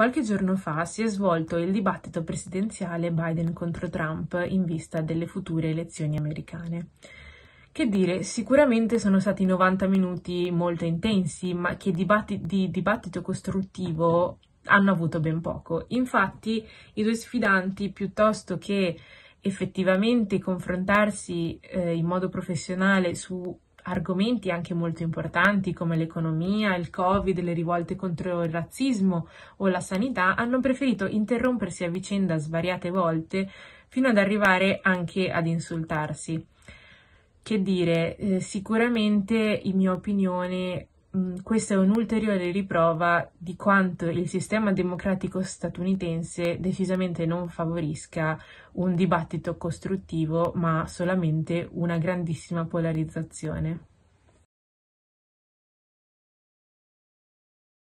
Qualche giorno fa si è svolto il dibattito presidenziale Biden contro Trump in vista delle future elezioni americane. Che dire, sicuramente sono stati 90 minuti molto intensi, ma che dibatti- di dibattito costruttivo hanno avuto ben poco. Infatti, i due sfidanti, piuttosto che effettivamente confrontarsi eh, in modo professionale su argomenti anche molto importanti come l'economia, il Covid, le rivolte contro il razzismo o la sanità, hanno preferito interrompersi a vicenda svariate volte fino ad arrivare anche ad insultarsi. Che dire, eh, sicuramente in mia opinione Mm, questa è un'ulteriore riprova di quanto il sistema democratico statunitense decisamente non favorisca un dibattito costruttivo, ma solamente una grandissima polarizzazione.